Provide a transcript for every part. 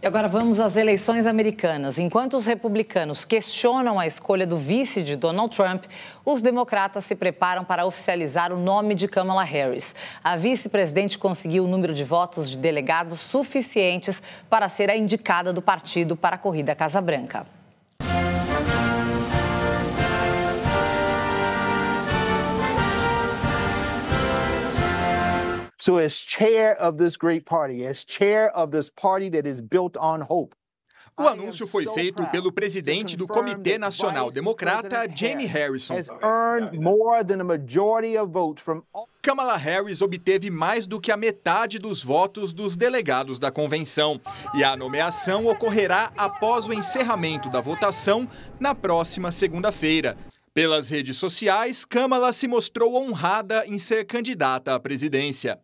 E agora vamos às eleições americanas. Enquanto os republicanos questionam a escolha do vice de Donald Trump, os democratas se preparam para oficializar o nome de Kamala Harris. A vice-presidente conseguiu o um número de votos de delegados suficientes para ser a indicada do partido para a corrida à Casa Branca. So, as chair of this great party, as chair of this party that is built on hope, O anúncio foi feito pelo presidente do Comitê Nacional Democrata, Jamie Harrison. Kamala Harris obteve mais do que a metade dos votos dos delegados da convenção. E a nomeação ocorrerá após o encerramento da votação na próxima segunda-feira. Pelas redes sociais, Kamala se mostrou honrada em ser candidata à presidência.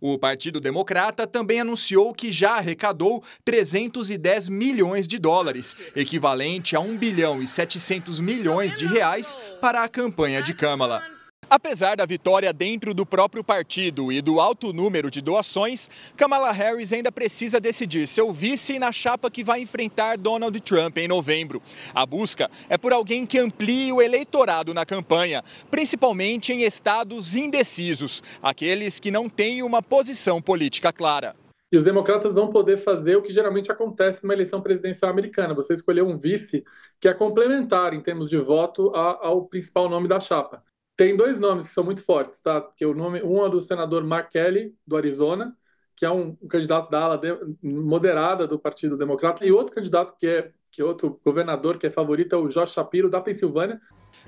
O Partido Democrata também anunciou que já arrecadou 310 milhões de dólares, equivalente a 1 bilhão e 700 milhões de reais, para a campanha de Câmara. Apesar da vitória dentro do próprio partido e do alto número de doações, Kamala Harris ainda precisa decidir seu vice na chapa que vai enfrentar Donald Trump em novembro. A busca é por alguém que amplie o eleitorado na campanha, principalmente em estados indecisos, aqueles que não têm uma posição política clara. E os democratas vão poder fazer o que geralmente acontece numa eleição presidencial americana: você escolher um vice que é complementar em termos de voto ao principal nome da chapa. Tem dois nomes que são muito fortes, tá? Que o nome, um é do senador Mark Kelly, do Arizona, que é um, um candidato da ala de, moderada do Partido Democrata, e outro candidato que é que é outro governador que é favorito é o Josh Shapiro da Pensilvânia,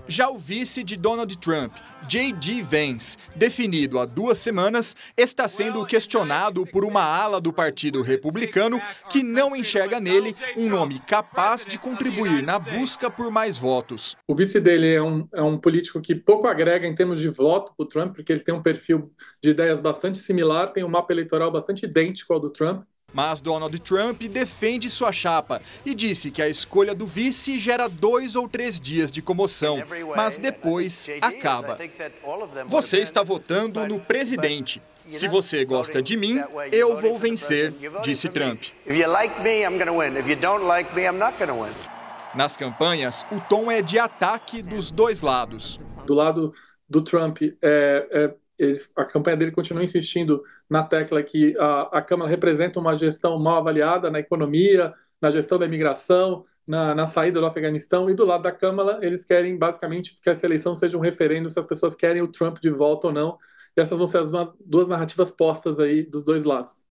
já o vice de Donald Trump, J.D. Vance, definido há duas semanas, está sendo questionado por uma ala do Partido Republicano que não enxerga nele um nome capaz de contribuir na busca por mais votos. O vice dele é um, é um político que pouco agrega em termos de voto para o Trump, porque ele tem um perfil de ideias bastante similar, tem um mapa eleitoral bastante idêntico ao do Trump. Mas Donald Trump defende sua chapa e disse que a escolha do vice gera dois ou três dias de comoção, mas depois acaba. Você está votando no presidente. Se você gosta de mim, eu vou vencer, disse Trump. Nas campanhas, o tom é de ataque dos dois lados. Do lado do Trump, é, é eles, a campanha dele continua insistindo na tecla que a, a Câmara representa uma gestão mal avaliada na economia, na gestão da imigração, na, na, saída do Afeganistão, e do lado da Câmara eles querem basicamente que essa eleição seja um referendo se as pessoas querem o Trump de volta ou não. E essas vão ser as duas narrativas postas aí dos dois lados.